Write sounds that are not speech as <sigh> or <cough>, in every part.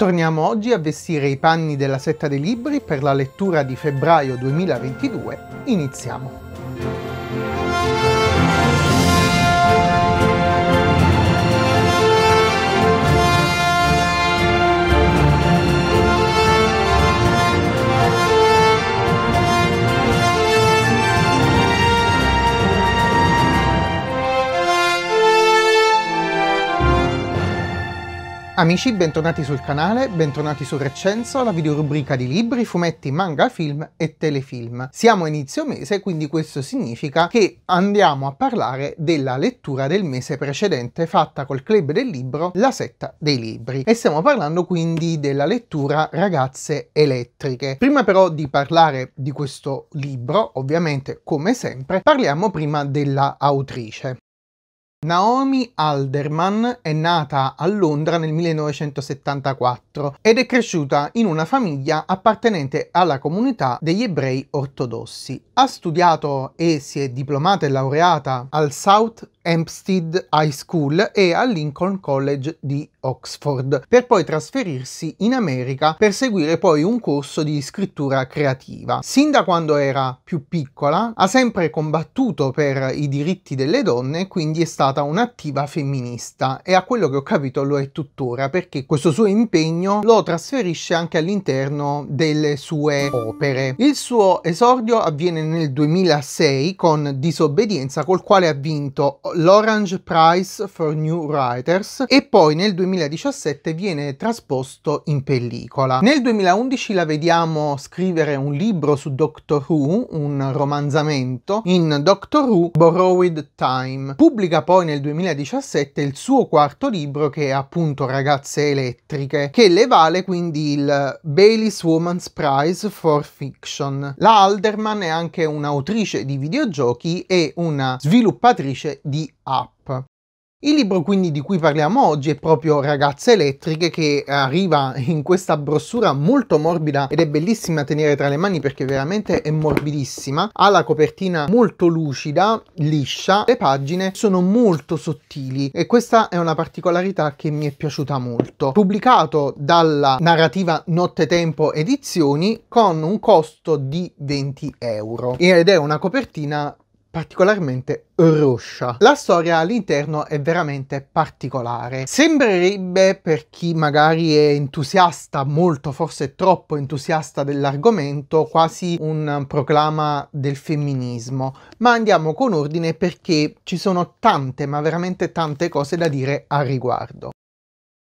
Torniamo oggi a vestire i panni della setta dei libri per la lettura di febbraio 2022. Iniziamo! Amici, bentornati sul canale, bentornati su Recenso, la videorubrica di libri, fumetti, manga, film e telefilm. Siamo a inizio mese, quindi questo significa che andiamo a parlare della lettura del mese precedente fatta col club del libro La setta dei libri. E stiamo parlando quindi della lettura Ragazze elettriche. Prima però di parlare di questo libro, ovviamente come sempre, parliamo prima dell'autrice. Naomi Alderman è nata a Londra nel 1974 ed è cresciuta in una famiglia appartenente alla comunità degli ebrei ortodossi. Ha studiato e si è diplomata e laureata al South Hempstead High School e al Lincoln College di Oxford, per poi trasferirsi in America per seguire poi un corso di scrittura creativa. Sin da quando era più piccola ha sempre combattuto per i diritti delle donne, quindi è stata un'attiva femminista e a quello che ho capito lo è tuttora perché questo suo impegno lo trasferisce anche all'interno delle sue opere. Il suo esordio avviene nel nel 2006 con Disobbedienza col quale ha vinto l'Orange Prize for New Writers e poi nel 2017 viene trasposto in pellicola. Nel 2011 la vediamo scrivere un libro su Doctor Who, un romanzamento, in Doctor Who Borrowed Time. Pubblica poi nel 2017 il suo quarto libro che è appunto Ragazze elettriche, che le vale quindi il Bailey's Woman's Prize for Fiction. La Alderman è anche che un'autrice di videogiochi e una sviluppatrice di app. Il libro quindi di cui parliamo oggi è proprio Ragazze elettriche che arriva in questa brossura molto morbida ed è bellissima da tenere tra le mani perché veramente è morbidissima, ha la copertina molto lucida, liscia, le pagine sono molto sottili e questa è una particolarità che mi è piaciuta molto. Pubblicato dalla narrativa Notte Tempo Edizioni con un costo di 20 euro ed è una copertina particolarmente roscia. La storia all'interno è veramente particolare. Sembrerebbe per chi magari è entusiasta, molto forse troppo entusiasta dell'argomento, quasi un proclama del femminismo, ma andiamo con ordine perché ci sono tante, ma veramente tante cose da dire al riguardo.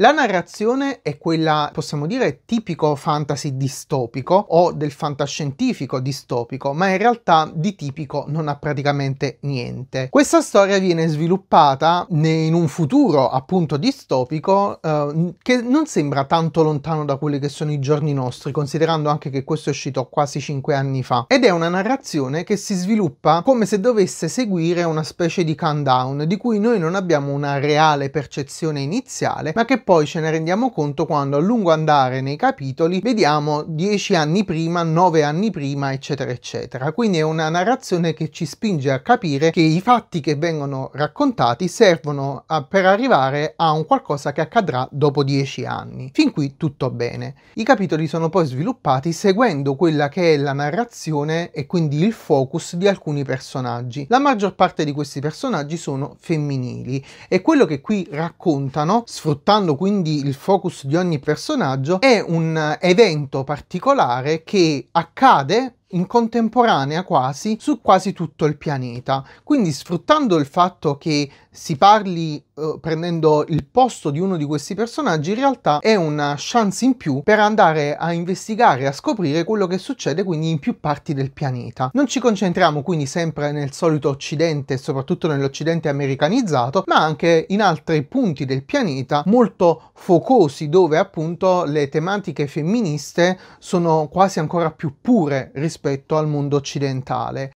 La narrazione è quella, possiamo dire, tipico fantasy distopico o del fantascientifico distopico, ma in realtà di tipico non ha praticamente niente. Questa storia viene sviluppata in un futuro appunto distopico eh, che non sembra tanto lontano da quelli che sono i giorni nostri, considerando anche che questo è uscito quasi 5 anni fa. Ed è una narrazione che si sviluppa come se dovesse seguire una specie di countdown di cui noi non abbiamo una reale percezione iniziale, ma che poi ce ne rendiamo conto quando a lungo andare nei capitoli vediamo 10 anni prima, 9 anni prima, eccetera, eccetera. Quindi è una narrazione che ci spinge a capire che i fatti che vengono raccontati servono a, per arrivare a un qualcosa che accadrà dopo 10 anni. Fin qui tutto bene. I capitoli sono poi sviluppati seguendo quella che è la narrazione e quindi il focus di alcuni personaggi. La maggior parte di questi personaggi sono femminili e quello che qui raccontano, sfruttando quindi il focus di ogni personaggio, è un evento particolare che accade in contemporanea quasi su quasi tutto il pianeta. Quindi sfruttando il fatto che si parli eh, prendendo il posto di uno di questi personaggi, in realtà è una chance in più per andare a investigare, a scoprire quello che succede quindi in più parti del pianeta. Non ci concentriamo quindi sempre nel solito occidente, soprattutto nell'occidente americanizzato, ma anche in altri punti del pianeta molto focosi dove appunto le tematiche femministe sono quasi ancora più pure rispetto al mondo occidentale.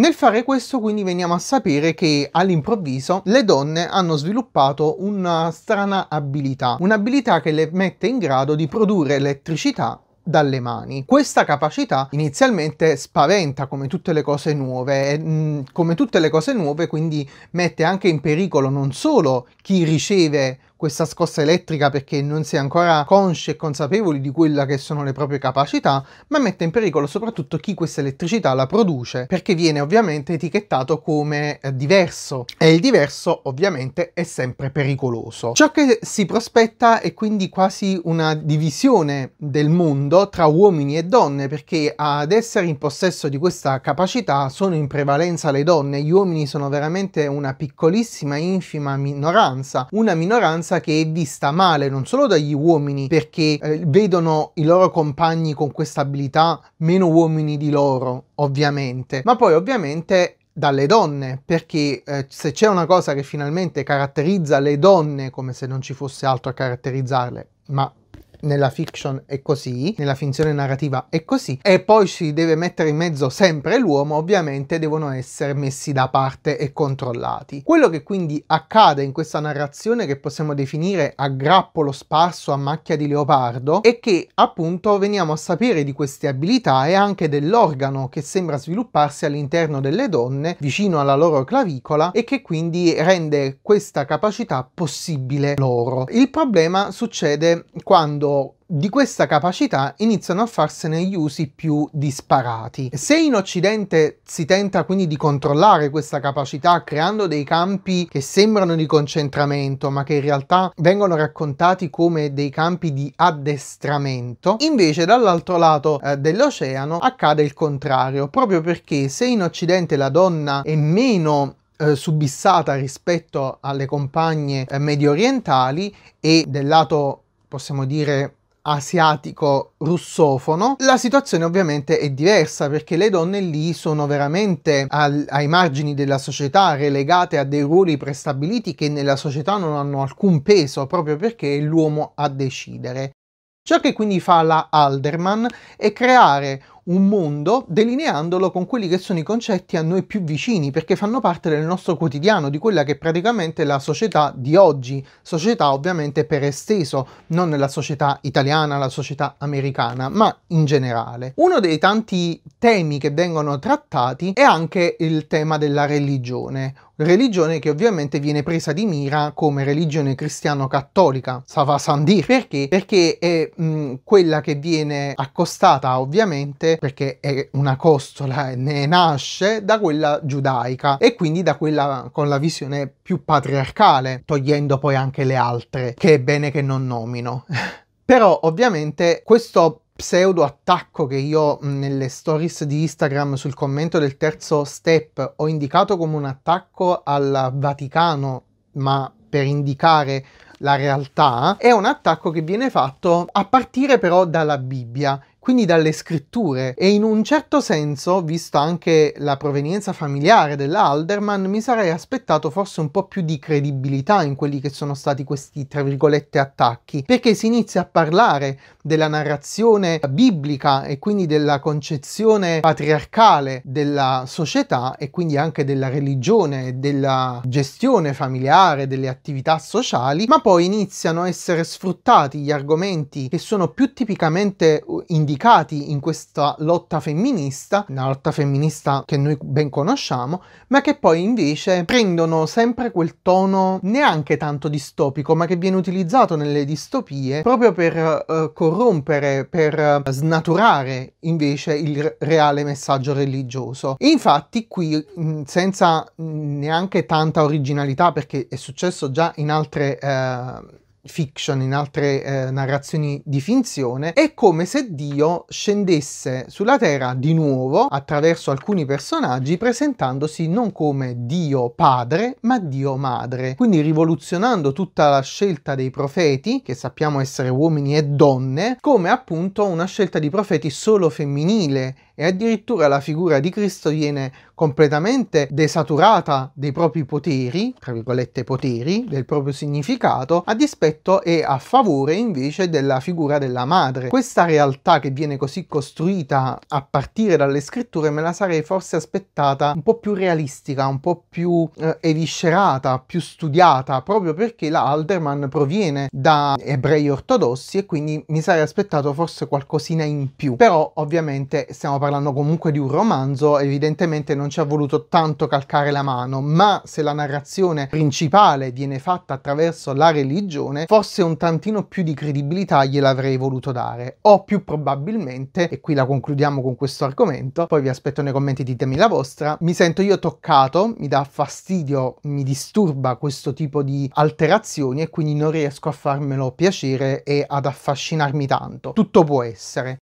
Nel fare questo quindi veniamo a sapere che all'improvviso le donne hanno sviluppato una strana abilità, un'abilità che le mette in grado di produrre elettricità dalle mani. Questa capacità inizialmente spaventa come tutte le cose nuove e mh, mm, come tutte le cose nuove quindi mette anche in pericolo non solo chi riceve questa scossa elettrica perché non si è ancora consci e consapevoli di quella che sono le proprie capacità, ma mette in pericolo soprattutto chi questa elettricità la produce, perché viene ovviamente etichettato come eh, diverso e il diverso ovviamente è sempre pericoloso. Ciò che si prospetta è quindi quasi una divisione del mondo tra uomini e donne, perché ad essere in possesso di questa capacità sono in prevalenza le donne, gli uomini sono veramente una piccolissima, infima minoranza, una minoranza violenza che è vista male non solo dagli uomini perché eh, vedono i loro compagni con questa abilità meno uomini di loro, ovviamente, ma poi ovviamente dalle donne, perché eh, se c'è una cosa che finalmente caratterizza le donne, come se non ci fosse altro a caratterizzarle, ma nella fiction è così, nella finzione narrativa è così, e poi si deve mettere in mezzo sempre l'uomo, ovviamente devono essere messi da parte e controllati. Quello che quindi accade in questa narrazione che possiamo definire a grappolo sparso, a macchia di leopardo, è che appunto veniamo a sapere di queste abilità e anche dell'organo che sembra svilupparsi all'interno delle donne, vicino alla loro clavicola, e che quindi rende questa capacità possibile loro. Il problema succede quando di questa capacità iniziano a farsene gli usi più disparati. Se in Occidente si tenta quindi di controllare questa capacità creando dei campi che sembrano di concentramento ma che in realtà vengono raccontati come dei campi di addestramento, invece dall'altro lato eh, dell'oceano accade il contrario, proprio perché se in Occidente la donna è meno eh, subissata rispetto alle compagne eh, medio orientali e del lato possiamo dire asiatico russofono, la situazione ovviamente è diversa perché le donne lì sono veramente al, ai margini della società, relegate a dei ruoli prestabiliti che nella società non hanno alcun peso proprio perché è l'uomo a decidere. Ciò che quindi fa la Alderman è creare un mondo delineandolo con quelli che sono i concetti a noi più vicini, perché fanno parte del nostro quotidiano, di quella che è praticamente la società di oggi, società ovviamente per esteso, non nella società italiana, la società americana, ma in generale. Uno dei tanti temi che vengono trattati è anche il tema della religione, religione che ovviamente viene presa di mira come religione cristiano-cattolica, Sava Sandir. Perché? Perché è mh, quella che viene accostata ovviamente differente perché è una costola e eh, ne nasce da quella giudaica e quindi da quella con la visione più patriarcale, togliendo poi anche le altre che è bene che non nomino. <laughs> Però ovviamente questo pseudo attacco che io nelle stories di Instagram sul commento del terzo step ho indicato come un attacco al Vaticano, ma per indicare la realtà, è un attacco che viene fatto a partire però dalla Bibbia quindi dalle scritture e in un certo senso, visto anche la provenienza familiare della Alderman, mi sarei aspettato forse un po' più di credibilità in quelli che sono stati questi tra virgolette attacchi, perché si inizia a parlare della narrazione biblica e quindi della concezione patriarcale della società e quindi anche della religione, e della gestione familiare, delle attività sociali, ma poi iniziano a essere sfruttati gli argomenti che sono più tipicamente uh, indicati indicati in questa lotta femminista, una lotta femminista che noi ben conosciamo, ma che poi invece prendono sempre quel tono neanche tanto distopico, ma che viene utilizzato nelle distopie proprio per eh, corrompere, per eh, snaturare invece il reale messaggio religioso. E infatti qui, mh, mm, senza mm, neanche tanta originalità, perché è successo già in altre... Eh, fiction, in altre eh, narrazioni di finzione, è come se Dio scendesse sulla terra di nuovo attraverso alcuni personaggi presentandosi non come Dio padre ma Dio madre, quindi rivoluzionando tutta la scelta dei profeti, che sappiamo essere uomini e donne, come appunto una scelta di profeti solo femminile e addirittura la figura di Cristo viene completamente desaturata dei propri poteri, tra virgolette poteri, del proprio significato, a dispetto e a favore invece della figura della madre. Questa realtà che viene così costruita a partire dalle scritture me la sarei forse aspettata un po' più realistica, un po' più eh, eviscerata, più studiata, proprio perché la Alderman proviene da ebrei ortodossi e quindi mi sarei aspettato forse qualcosina in più. Però ovviamente stiamo parlando parlando comunque di un romanzo, evidentemente non ci ha voluto tanto calcare la mano, ma se la narrazione principale viene fatta attraverso la religione, forse un tantino più di credibilità gliel'avrei voluto dare, o più probabilmente, e qui la concludiamo con questo argomento, poi vi aspetto nei commenti ditemi la vostra, mi sento io toccato, mi dà fastidio, mi disturba questo tipo di alterazioni e quindi non riesco a farmelo piacere e ad affascinarmi tanto. Tutto può essere.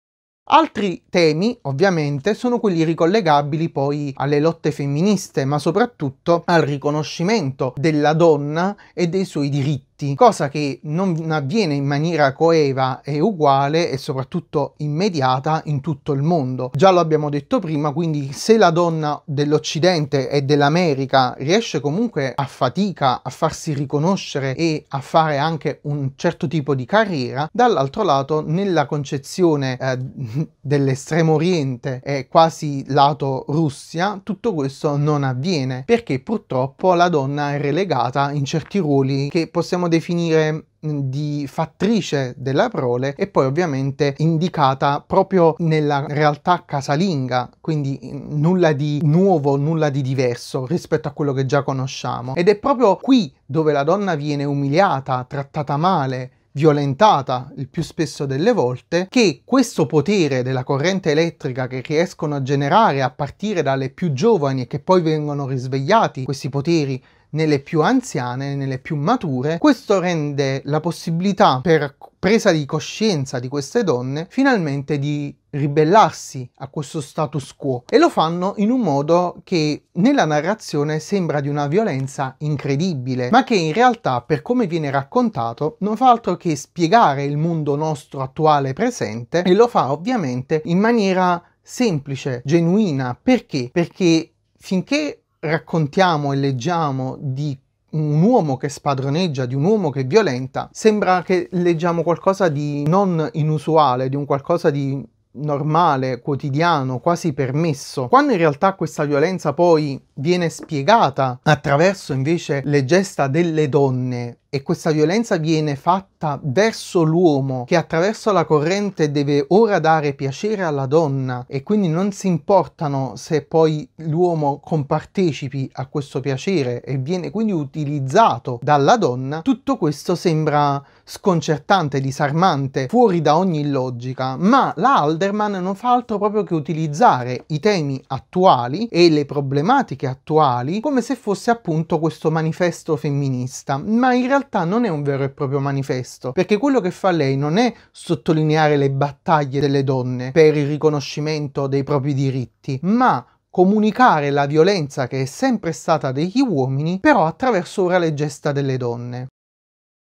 Altri temi, ovviamente, sono quelli ricollegabili poi alle lotte femministe, ma soprattutto al riconoscimento della donna e dei suoi diritti tutti, cosa che non avviene in maniera coeva e uguale e soprattutto immediata in tutto il mondo. Già lo abbiamo detto prima, quindi se la donna dell'Occidente e dell'America riesce comunque a fatica a farsi riconoscere e a fare anche un certo tipo di carriera, dall'altro lato nella concezione eh, <laughs> dell'estremo oriente e quasi lato Russia, tutto questo non avviene perché purtroppo la donna è relegata in certi ruoli che possiamo possiamo definire di fattrice della prole e poi ovviamente indicata proprio nella realtà casalinga, quindi nulla di nuovo, nulla di diverso rispetto a quello che già conosciamo. Ed è proprio qui dove la donna viene umiliata, trattata male, violentata il più spesso delle volte, che questo potere della corrente elettrica che riescono a generare a partire dalle più giovani e che poi vengono risvegliati questi poteri nelle più anziane, nelle più mature, questo rende la possibilità per presa di coscienza di queste donne finalmente di ribellarsi a questo status quo e lo fanno in un modo che nella narrazione sembra di una violenza incredibile ma che in realtà per come viene raccontato non fa altro che spiegare il mondo nostro attuale presente e lo fa ovviamente in maniera semplice, genuina, perché? Perché finché raccontiamo e leggiamo di un uomo che spadroneggia, di un uomo che violenta, sembra che leggiamo qualcosa di non inusuale, di un qualcosa di normale, quotidiano, quasi permesso, quando in realtà questa violenza poi viene spiegata attraverso invece le gesta delle donne e questa violenza viene fatta verso l'uomo che attraverso la corrente deve ora dare piacere alla donna e quindi non si importano se poi l'uomo compartecipi a questo piacere e viene quindi utilizzato dalla donna, tutto questo sembra sconcertante, disarmante, fuori da ogni logica, ma la Alderman non fa altro proprio che utilizzare i temi attuali e le problematiche attuali come se fosse appunto questo manifesto femminista, ma in realtà realtà non è un vero e proprio manifesto, perché quello che fa lei non è sottolineare le battaglie delle donne per il riconoscimento dei propri diritti, ma comunicare la violenza che è sempre stata degli uomini, però attraverso ora le gesta delle donne.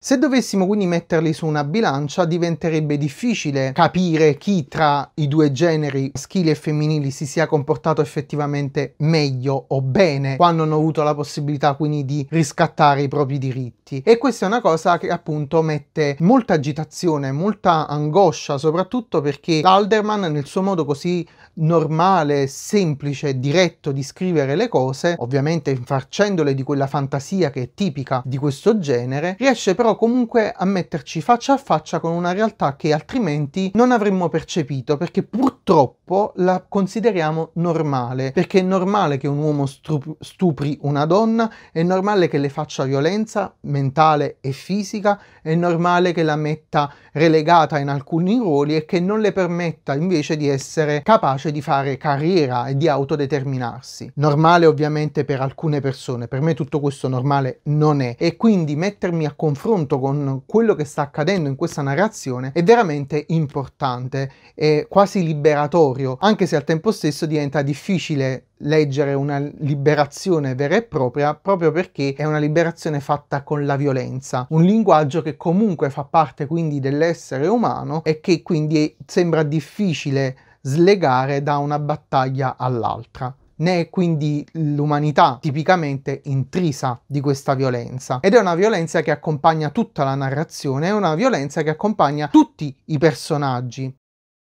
Se dovessimo quindi metterli su una bilancia diventerebbe difficile capire chi tra i due generi maschili e femminili si sia comportato effettivamente meglio o bene quando hanno avuto la possibilità quindi di riscattare i propri diritti e questa è una cosa che appunto mette molta agitazione, molta angoscia soprattutto perché l'Alderman nel suo modo così normale, semplice, diretto di scrivere le cose, ovviamente infarcendole di quella fantasia che è tipica di questo genere, riesce però però comunque a metterci faccia a faccia con una realtà che altrimenti non avremmo percepito perché purtroppo la consideriamo normale, perché è normale che un uomo stupri una donna, è normale che le faccia violenza mentale e fisica, è normale che la metta relegata in alcuni ruoli e che non le permetta invece di essere capace di fare carriera e di autodeterminarsi. Normale ovviamente per alcune persone, per me tutto questo normale non è e quindi mettermi a confronto confronto con quello che sta accadendo in questa narrazione è veramente importante, è quasi liberatorio, anche se al tempo stesso diventa difficile leggere una liberazione vera e propria proprio perché è una liberazione fatta con la violenza, un linguaggio che comunque fa parte quindi dell'essere umano e che quindi sembra difficile slegare da una battaglia all'altra ne è quindi l'umanità tipicamente intrisa di questa violenza. Ed è una violenza che accompagna tutta la narrazione, è una violenza che accompagna tutti i personaggi.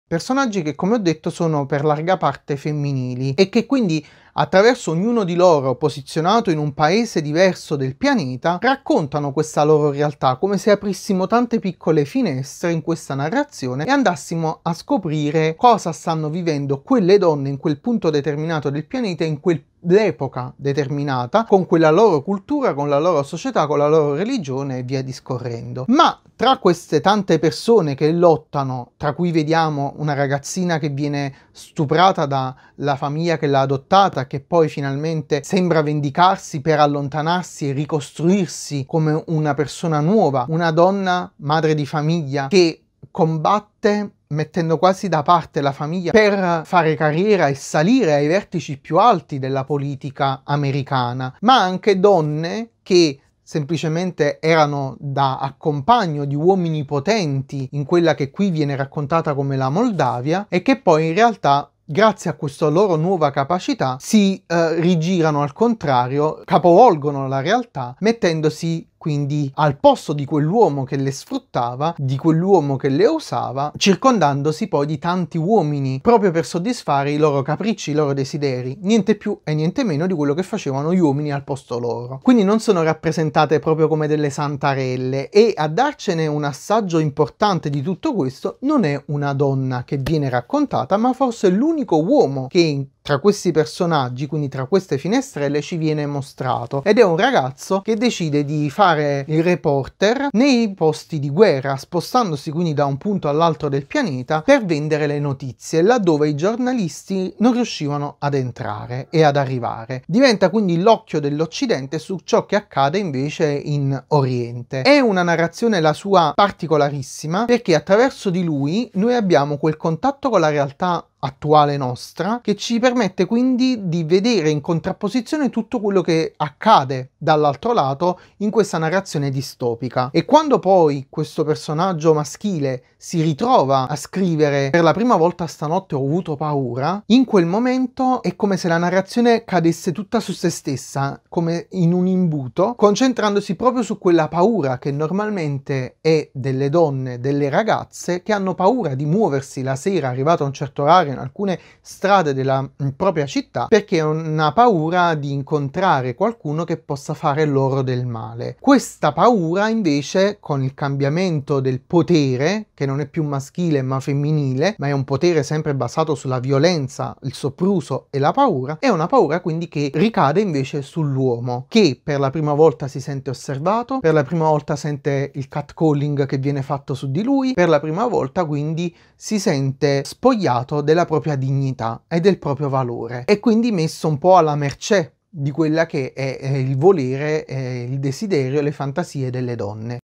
Personaggi che, come ho detto, sono per larga parte femminili e che quindi attraverso ognuno di loro posizionato in un paese diverso del pianeta, raccontano questa loro realtà come se aprissimo tante piccole finestre in questa narrazione e andassimo a scoprire cosa stanno vivendo quelle donne in quel punto determinato del pianeta, in quel l'epoca determinata, con quella loro cultura, con la loro società, con la loro religione e via discorrendo. Ma tra queste tante persone che lottano, tra cui vediamo una ragazzina che viene stuprata dalla famiglia che l'ha adottata, che poi finalmente sembra vendicarsi per allontanarsi e ricostruirsi come una persona nuova, una donna madre di famiglia che combatte mettendo quasi da parte la famiglia per fare carriera e salire ai vertici più alti della politica americana, ma anche donne che semplicemente erano da accompagno di uomini potenti in quella che qui viene raccontata come la Moldavia e che poi in realtà grazie a questa loro nuova capacità si eh, rigirano al contrario, capovolgono la realtà mettendosi quindi al posto di quell'uomo che le sfruttava, di quell'uomo che le usava, circondandosi poi di tanti uomini proprio per soddisfare i loro capricci, i loro desideri, niente più e niente meno di quello che facevano gli uomini al posto loro. Quindi non sono rappresentate proprio come delle santarelle e a darcene un assaggio importante di tutto questo non è una donna che viene raccontata, ma forse l'unico uomo che in tra questi personaggi, quindi tra queste finestrelle, ci viene mostrato ed è un ragazzo che decide di fare spostare il reporter nei posti di guerra, spostandosi quindi da un punto all'altro del pianeta per vendere le notizie, laddove i giornalisti non riuscivano ad entrare e ad arrivare. Diventa quindi l'occhio dell'Occidente su ciò che accade invece in Oriente. È una narrazione la sua particolarissima perché attraverso di lui noi abbiamo quel contatto con la realtà attuale nostra, che ci permette quindi di vedere in contrapposizione tutto quello che accade dall'altro lato in questa narrazione distopica. E quando poi questo personaggio maschile si ritrova a scrivere per la prima volta stanotte ho avuto paura, in quel momento è come se la narrazione cadesse tutta su se stessa, come in un imbuto, concentrandosi proprio su quella paura che normalmente è delle donne, delle ragazze che hanno paura di muoversi la sera arrivato a un certo orario alcune strade della mm, propria città perché hanno paura di incontrare qualcuno che possa fare loro del male. Questa paura invece con il cambiamento del potere, che non è più maschile ma femminile, ma è un potere sempre basato sulla violenza, il sopruso e la paura, è una paura quindi che ricade invece sull'uomo, che per la prima volta si sente osservato, per la prima volta sente il catcalling che viene fatto su di lui, per la prima volta quindi si sente spogliato della propria dignità e del proprio valore e quindi messo un po' alla mercé di quella che è il volere, il desiderio le fantasie delle donne.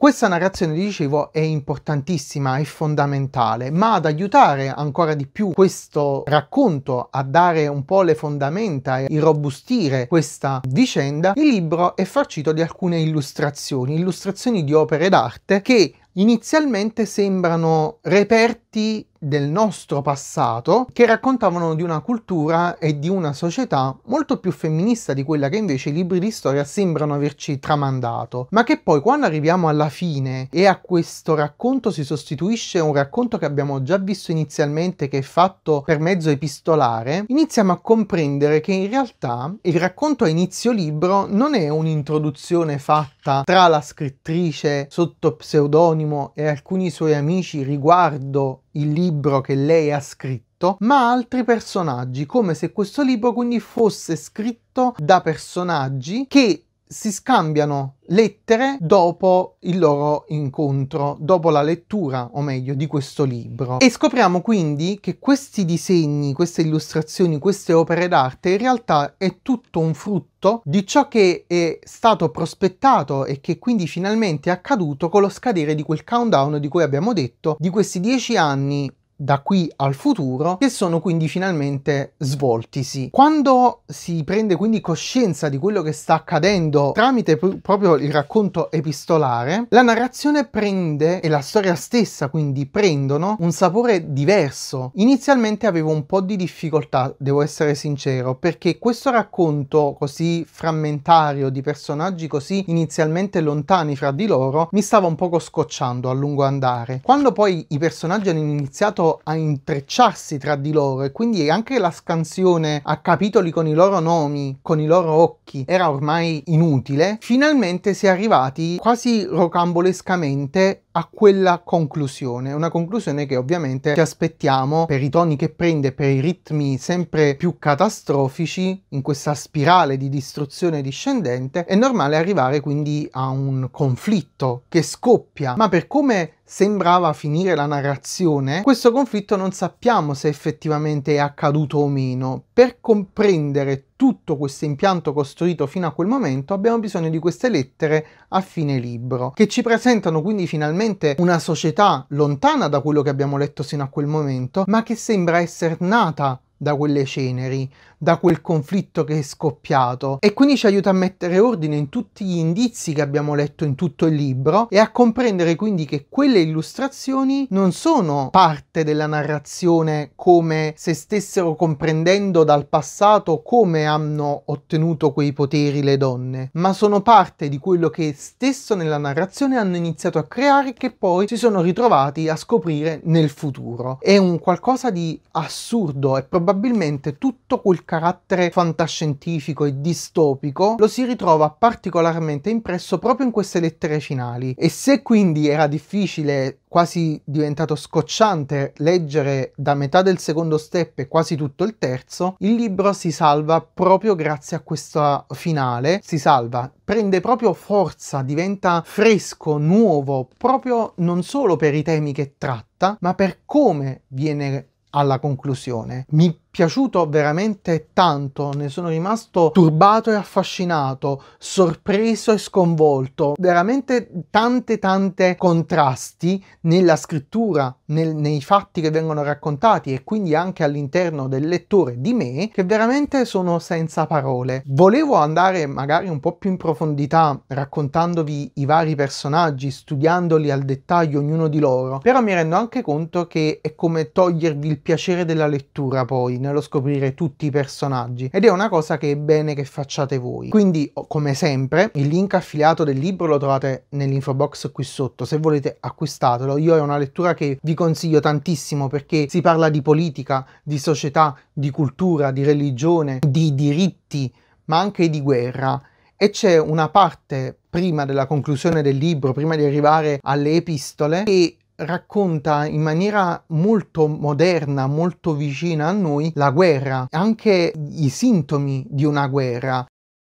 Questa narrazione, dicevo, è importantissima, è fondamentale, ma ad aiutare ancora di più questo racconto, a dare un po' le fondamenta e irrobustire questa vicenda, il libro è farcito di alcune illustrazioni, illustrazioni di opere d'arte che inizialmente sembrano reperti del nostro passato che raccontavano di una cultura e di una società molto più femminista di quella che invece i libri di storia sembrano averci tramandato, ma che poi quando arriviamo alla fine e a questo racconto si sostituisce un racconto che abbiamo già visto inizialmente che è fatto per mezzo epistolare, iniziamo a comprendere che in realtà il racconto a inizio libro non è un'introduzione fatta tra la scrittrice sotto pseudonimo e alcuni suoi amici riguardo il libro che lei ha scritto, ma altri personaggi, come se questo libro quindi fosse scritto da personaggi che si scambiano lettere dopo il loro incontro, dopo la lettura, o meglio, di questo libro. E scopriamo quindi che questi disegni, queste illustrazioni, queste opere d'arte in realtà è tutto un frutto di ciò che è stato prospettato e che quindi finalmente è accaduto con lo scadere di quel countdown di cui abbiamo detto, di questi dieci anni da qui al futuro che sono quindi finalmente svoltisi. Quando si prende quindi coscienza di quello che sta accadendo tramite proprio il racconto epistolare, la narrazione prende e la storia stessa quindi prendono un sapore diverso. Inizialmente avevo un po' di difficoltà, devo essere sincero, perché questo racconto così frammentario di personaggi così inizialmente lontani fra di loro mi stava un poco scocciando a lungo andare. Quando poi i personaggi hanno iniziato a intrecciarsi tra di loro e quindi anche la scansione a capitoli con i loro nomi, con i loro occhi, era ormai inutile, finalmente si è arrivati quasi rocambolescamente a quella conclusione, una conclusione che ovviamente ci aspettiamo per i toni che prende, per i ritmi sempre più catastrofici in questa spirale di distruzione discendente, è normale arrivare quindi a un conflitto che scoppia, ma per come sembrava finire la narrazione, questo conflitto non sappiamo se effettivamente è accaduto o meno, per comprendere tutto questo impianto costruito fino a quel momento abbiamo bisogno di queste lettere a fine libro, che ci presentano quindi finalmente una società lontana da quello che abbiamo letto sino a quel momento, ma che sembra essere nata da quelle ceneri, da quel conflitto che è scoppiato e quindi ci aiuta a mettere ordine in tutti gli indizi che abbiamo letto in tutto il libro e a comprendere quindi che quelle illustrazioni non sono parte della narrazione come se stessero comprendendo dal passato come hanno ottenuto quei poteri le donne, ma sono parte di quello che stesso nella narrazione hanno iniziato a creare che poi si sono ritrovati a scoprire nel futuro. È un qualcosa di assurdo e probabilmente tutto quel carattere fantascientifico e distopico lo si ritrova particolarmente impresso proprio in queste lettere finali e se quindi era difficile quasi diventato scocciante leggere da metà del secondo step e quasi tutto il terzo, il libro si salva proprio grazie a questa finale, si salva, prende proprio forza, diventa fresco, nuovo, proprio non solo per i temi che tratta, ma per come viene alla conclusione. Mi piaciuto veramente tanto, ne sono rimasto turbato e affascinato, sorpreso e sconvolto. Veramente tante tante contrasti nella scrittura, nel, nei fatti che vengono raccontati e quindi anche all'interno del lettore di me che veramente sono senza parole. Volevo andare magari un po' più in profondità raccontandovi i vari personaggi, studiandoli al dettaglio ognuno di loro, però mi rendo anche conto che è come togliervi il piacere della lettura poi, nello scoprire tutti i personaggi ed è una cosa che è bene che facciate voi. Quindi, oh, come sempre, il link affiliato del libro lo trovate nell'info box qui sotto, se volete acquistatelo. Io è una lettura che vi consiglio tantissimo perché si parla di politica, di società, di cultura, di religione, di diritti, ma anche di guerra. E c'è una parte prima della conclusione del libro, prima di arrivare alle epistole, che racconta in maniera molto moderna, molto vicina a noi, la guerra, anche i sintomi di una guerra.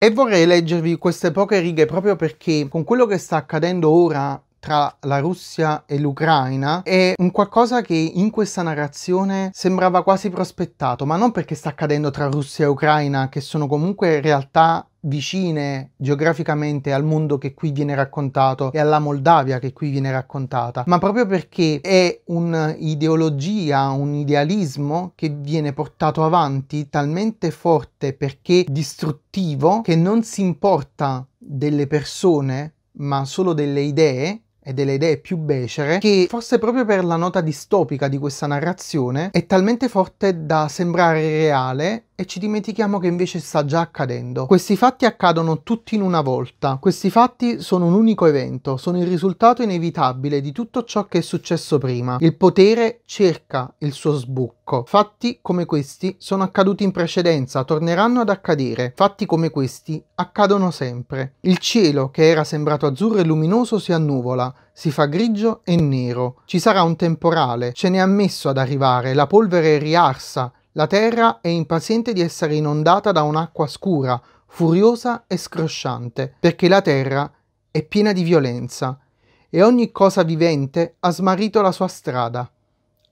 E vorrei leggervi queste poche righe proprio perché con quello che sta accadendo ora tra la Russia e l'Ucraina è un qualcosa che in questa narrazione sembrava quasi prospettato, ma non perché sta accadendo tra Russia e Ucraina, che sono comunque realtà vicine geograficamente al mondo che qui viene raccontato e alla Moldavia che qui viene raccontata, ma proprio perché è un'ideologia, un idealismo che viene portato avanti talmente forte perché distruttivo che non si importa delle persone, ma solo delle idee e delle idee più becere, che forse proprio per la nota distopica di questa narrazione è talmente forte da sembrare reale e ci dimentichiamo che invece sta già accadendo. Questi fatti accadono tutti in una volta. Questi fatti sono un unico evento, sono il risultato inevitabile di tutto ciò che è successo prima. Il potere cerca il suo sbucco. Fatti come questi sono accaduti in precedenza, torneranno ad accadere. Fatti come questi accadono sempre. Il cielo, che era sembrato azzurro e luminoso, si annuvola si fa grigio e nero. Ci sarà un temporale, ce n'è ammesso ad arrivare, la polvere riarsa la terra è impaziente di essere inondata da un'acqua scura, furiosa e scrosciante, perché la terra è piena di violenza e ogni cosa vivente ha smarrito la sua strada.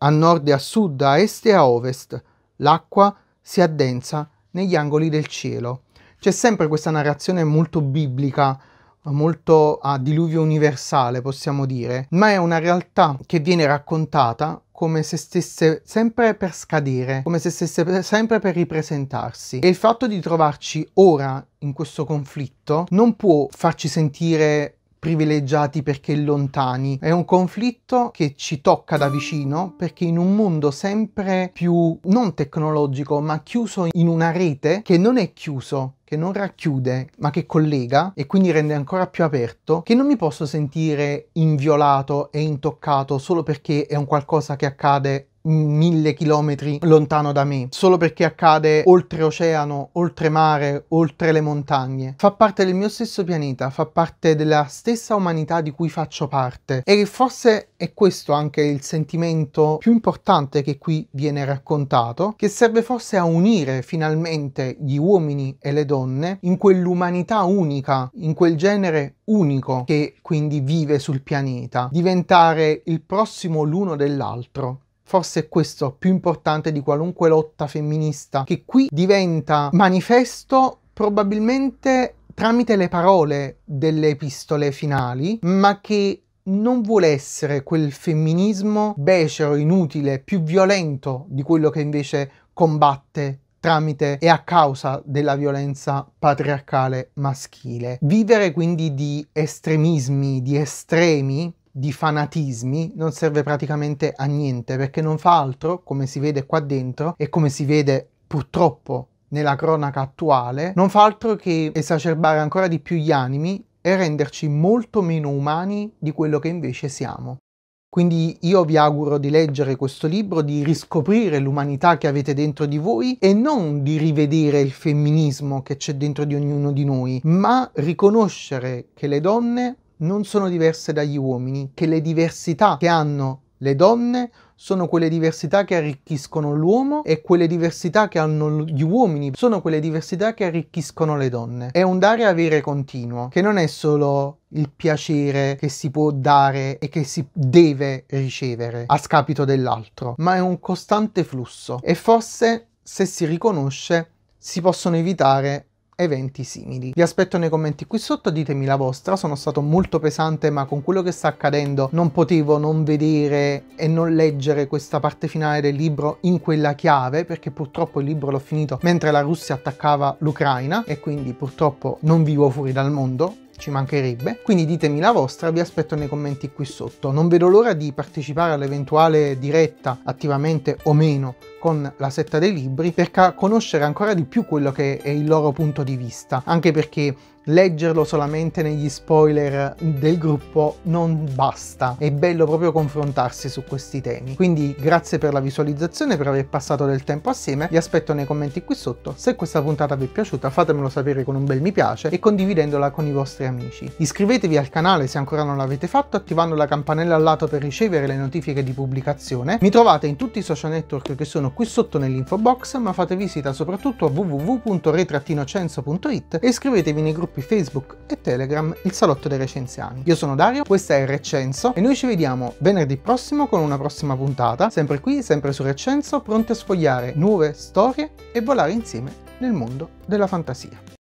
A nord e a sud, a est e a ovest, l'acqua si addensa negli angoli del cielo. C'è sempre questa narrazione molto biblica, molto a ah, diluvio universale, possiamo dire, ma è una realtà che viene raccontata come se stesse sempre per scadere, come se stesse sempre per ripresentarsi. E il fatto di trovarci ora in questo conflitto non può farci sentire privilegiati perché lontani. È un conflitto che ci tocca da vicino perché in un mondo sempre più non tecnologico ma chiuso in una rete che non è chiuso che non racchiude ma che collega e quindi rende ancora più aperto, che non mi posso sentire inviolato e intoccato solo perché è un qualcosa che accade mille chilometri lontano da me, solo perché accade oltre oceano, oltre mare, oltre le montagne. Fa parte del mio stesso pianeta, fa parte della stessa umanità di cui faccio parte e forse è questo anche il sentimento più importante che qui viene raccontato, che serve forse a unire finalmente gli uomini e le donne in quell'umanità unica, in quel genere unico che quindi vive sul pianeta, diventare il prossimo l'uno dell'altro. Forse è questo più importante di qualunque lotta femminista, che qui diventa manifesto probabilmente tramite le parole delle epistole finali, ma che non vuole essere quel femminismo becero, inutile, più violento di quello che invece combatte tramite e a causa della violenza patriarcale maschile. Vivere quindi di estremismi, di estremi, di fanatismi non serve praticamente a niente perché non fa altro, come si vede qua dentro e come si vede purtroppo nella cronaca attuale, non fa altro che esacerbare ancora di più gli animi e renderci molto meno umani di quello che invece siamo. Quindi io vi auguro di leggere questo libro, di riscoprire l'umanità che avete dentro di voi e non di rivedere il femminismo che c'è dentro di ognuno di noi, ma riconoscere che le donne non sono diverse dagli uomini, che le diversità che hanno le donne sono quelle diversità che arricchiscono l'uomo e quelle diversità che hanno gli uomini sono quelle diversità che arricchiscono le donne. È un dare e avere continuo, che non è solo il piacere che si può dare e che si deve ricevere a scapito dell'altro, ma è un costante flusso e forse se si riconosce si possono evitare eventi simili. Vi aspetto nei commenti qui sotto, ditemi la vostra, sono stato molto pesante ma con quello che sta accadendo non potevo non vedere e non leggere questa parte finale del libro in quella chiave perché purtroppo il libro l'ho finito mentre la Russia attaccava l'Ucraina e quindi purtroppo non vivo fuori dal mondo ci mancherebbe. Quindi ditemi la vostra, vi aspetto nei commenti qui sotto. Non vedo l'ora di partecipare all'eventuale diretta attivamente o meno con la setta dei libri per conoscere ancora di più quello che è il loro punto di vista, anche perché leggerlo solamente negli spoiler del gruppo non basta, è bello proprio confrontarsi su questi temi. Quindi grazie per la visualizzazione, per aver passato del tempo assieme, vi aspetto nei commenti qui sotto, se questa puntata vi è piaciuta fatemelo sapere con un bel mi piace e condividendola con i vostri amici. Iscrivetevi al canale se ancora non l'avete fatto attivando la campanella al lato per ricevere le notifiche di pubblicazione, mi trovate in tutti i social network che sono sono qui sotto nell'info box, ma fate visita soprattutto a www.re-censo.it e iscrivetevi nei gruppi Facebook e Telegram Il Salotto dei Recenziani. Io sono Dario, questa è Recenso e noi ci vediamo venerdì prossimo con una prossima puntata, sempre qui, sempre su Recenso, pronti a sfogliare nuove storie e volare insieme nel mondo della fantasia.